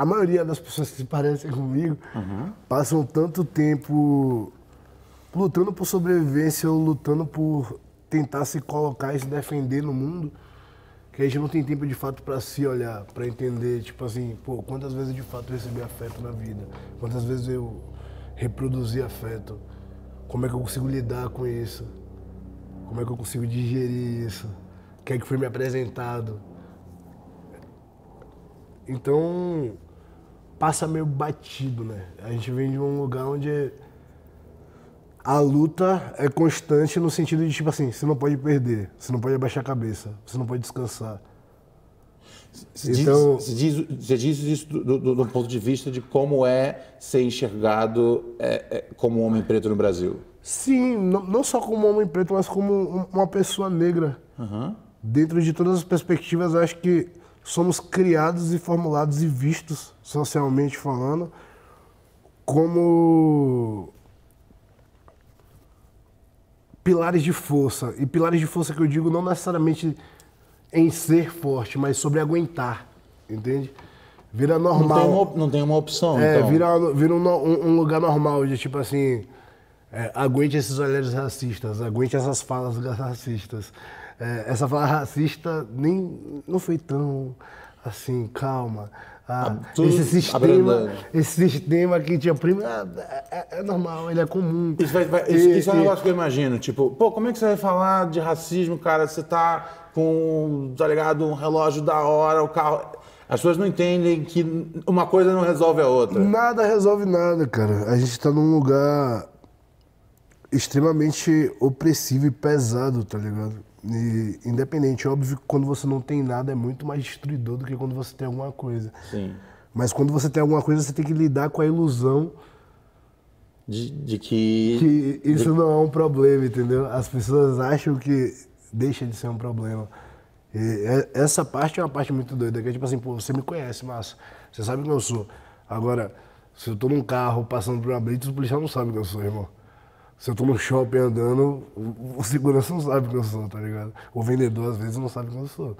a maioria das pessoas que se parecem comigo uhum. passam tanto tempo lutando por sobrevivência ou lutando por tentar se colocar e se defender no mundo que a gente não tem tempo de fato para se olhar, para entender, tipo assim, pô, quantas vezes de fato eu recebi afeto na vida, quantas vezes eu reproduzi afeto, como é que eu consigo lidar com isso, como é que eu consigo digerir isso, o que é que foi me apresentado. Então, passa meio batido, né? A gente vem de um lugar onde a luta é constante no sentido de, tipo assim, você não pode perder, você não pode abaixar a cabeça, você não pode descansar. Você então, diz, diz, você diz isso do, do, do, ponto de vista de como é ser enxergado é, é, como um homem preto no Brasil. Sim, não, não, só como homem preto, mas como uma pessoa negra. Uhum. Dentro de todas as perspectivas, acho que somos criados e formulados e vistos, socialmente falando, como pilares de força. E pilares de força que eu digo não necessariamente em ser forte, mas sobre aguentar, entende? Vira normal. Não tem uma, não tem uma opção, é, então. Vira, vira um, um, um lugar normal, de tipo assim... É, aguente esses olhares racistas, aguente essas falas racistas. É, essa fala racista nem não foi tão assim, calma. Ah, ah esse sistema, esse sistema que tinha prima é é, é, é, normal, ele é comum. Isso, vai, vai, isso, e, isso é um negócio que eu imagino, tipo, pô, como é que você vai falar de racismo, cara? Você tá com, tá ligado, um relógio da hora, o carro. As pessoas não entendem que uma coisa não resolve a outra. Nada resolve nada, cara. A gente tá num lugar extremamente opressivo e pesado, tá ligado? E, independente, óbvio que quando você não tem nada é muito mais destruidor do que quando você tem alguma coisa. Sim. Mas quando você tem alguma coisa, você tem que lidar com a ilusão de, de que... que isso de... não é um problema, entendeu? As pessoas acham que deixa de ser um problema. E é, essa parte é uma parte muito doida, que é tipo assim, pô, você me conhece, massa. Você sabe quem eu sou. Agora, se eu tô num carro passando por uma brita, os policial não sabem quem eu sou, irmão. Se eu tô no shopping andando, o segurança não sabe quem eu sou, tá ligado? O vendedor às vezes não sabe quem eu sou.